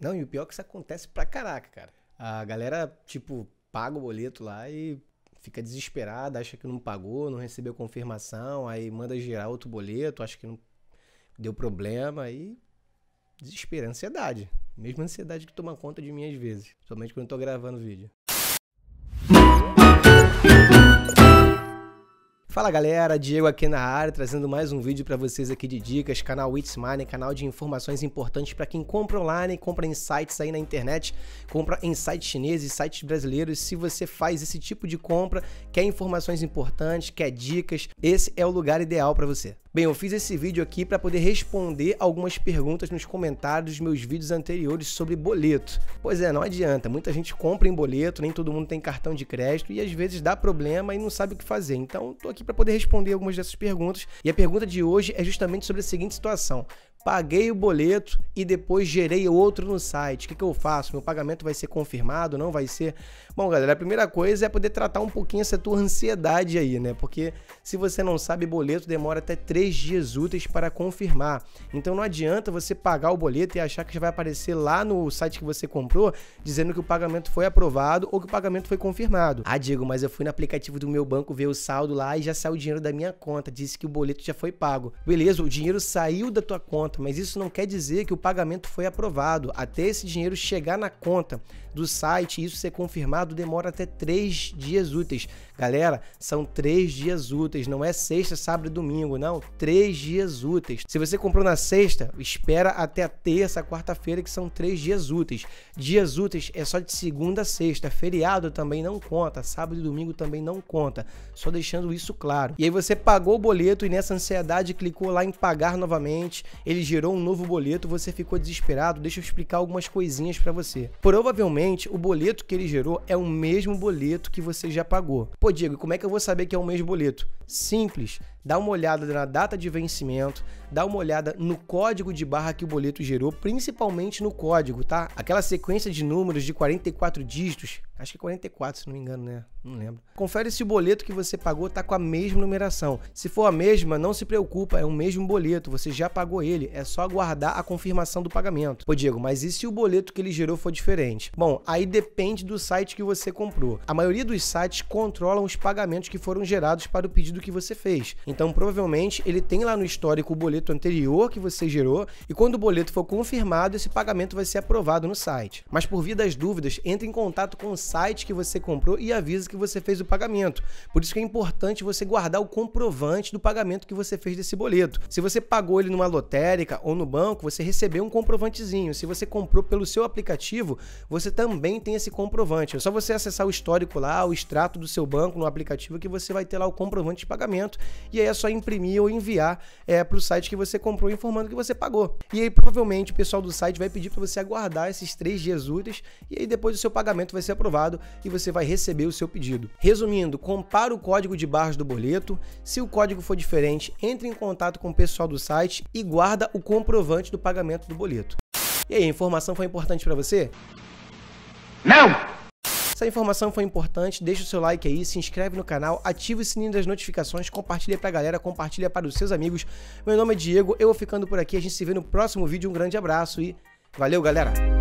Não, e o pior é que isso acontece pra caraca, cara. A galera, tipo, paga o boleto lá e fica desesperada, acha que não pagou, não recebeu confirmação, aí manda gerar outro boleto, acha que não deu problema, aí desespero, ansiedade. Mesma ansiedade que toma conta de mim às vezes, somente quando eu tô gravando vídeo. Fala galera, Diego aqui na área, trazendo mais um vídeo para vocês aqui de dicas, canal It's Money, canal de informações importantes para quem compra online, compra em sites aí na internet, compra em sites chineses, sites brasileiros. Se você faz esse tipo de compra, quer informações importantes, quer dicas, esse é o lugar ideal para você. Bem, eu fiz esse vídeo aqui para poder responder algumas perguntas nos comentários dos meus vídeos anteriores sobre boleto. Pois é, não adianta, muita gente compra em boleto, nem todo mundo tem cartão de crédito e às vezes dá problema e não sabe o que fazer. Então, tô aqui para poder responder algumas dessas perguntas. E a pergunta de hoje é justamente sobre a seguinte situação: paguei o boleto e depois gerei outro no site. O que, que eu faço? Meu pagamento vai ser confirmado? Não vai ser? Bom, galera, a primeira coisa é poder tratar um pouquinho essa tua ansiedade aí, né? Porque se você não sabe, boleto demora até três dias úteis para confirmar. Então não adianta você pagar o boleto e achar que já vai aparecer lá no site que você comprou dizendo que o pagamento foi aprovado ou que o pagamento foi confirmado. Ah, Diego, mas eu fui no aplicativo do meu banco ver o saldo lá e já saiu o dinheiro da minha conta. Disse que o boleto já foi pago. Beleza, o dinheiro saiu da tua conta conta, mas isso não quer dizer que o pagamento foi aprovado. Até esse dinheiro chegar na conta do site e isso ser confirmado, demora até três dias úteis. Galera, são três dias úteis, não é sexta, sábado e domingo, não. Três dias úteis. Se você comprou na sexta, espera até a terça, quarta-feira, que são três dias úteis. Dias úteis é só de segunda a sexta. Feriado também não conta, sábado e domingo também não conta. Só deixando isso claro. E aí você pagou o boleto e nessa ansiedade clicou lá em pagar novamente. Ele ele gerou um novo boleto, você ficou desesperado, deixa eu explicar algumas coisinhas para você. Provavelmente, o boleto que ele gerou é o mesmo boleto que você já pagou. Pô, Diego, como é que eu vou saber que é o mesmo boleto? Simples, dá uma olhada na data de vencimento, dá uma olhada no código de barra que o boleto gerou, principalmente no código, tá? Aquela sequência de números de 44 dígitos Acho que é 44, se não me engano, né? Não lembro. Confere se o boleto que você pagou tá com a mesma numeração. Se for a mesma, não se preocupa, é o mesmo boleto, você já pagou ele, é só aguardar a confirmação do pagamento. Ô Diego, mas e se o boleto que ele gerou for diferente? Bom, aí depende do site que você comprou. A maioria dos sites controlam os pagamentos que foram gerados para o pedido que você fez. Então, provavelmente, ele tem lá no histórico o boleto anterior que você gerou e quando o boleto for confirmado, esse pagamento vai ser aprovado no site. Mas por via das dúvidas, entre em contato com o site que você comprou e avisa que você fez o pagamento. Por isso que é importante você guardar o comprovante do pagamento que você fez desse boleto. Se você pagou ele numa lotérica ou no banco, você recebeu um comprovantezinho. Se você comprou pelo seu aplicativo, você também tem esse comprovante. É só você acessar o histórico lá, o extrato do seu banco no aplicativo que você vai ter lá o comprovante de pagamento e aí é só imprimir ou enviar é, para o site que você comprou informando que você pagou. E aí provavelmente o pessoal do site vai pedir para você aguardar esses três dias úteis e aí depois o seu pagamento vai ser aprovado aprovado e você vai receber o seu pedido. Resumindo, compara o código de barras do boleto. Se o código for diferente, entre em contato com o pessoal do site e guarda o comprovante do pagamento do boleto. E aí, a informação foi importante para você? Não! Se a informação foi importante, deixa o seu like aí, se inscreve no canal, ativa o sininho das notificações, compartilha pra galera, compartilha para os seus amigos. Meu nome é Diego, eu vou ficando por aqui, a gente se vê no próximo vídeo, um grande abraço e valeu, galera!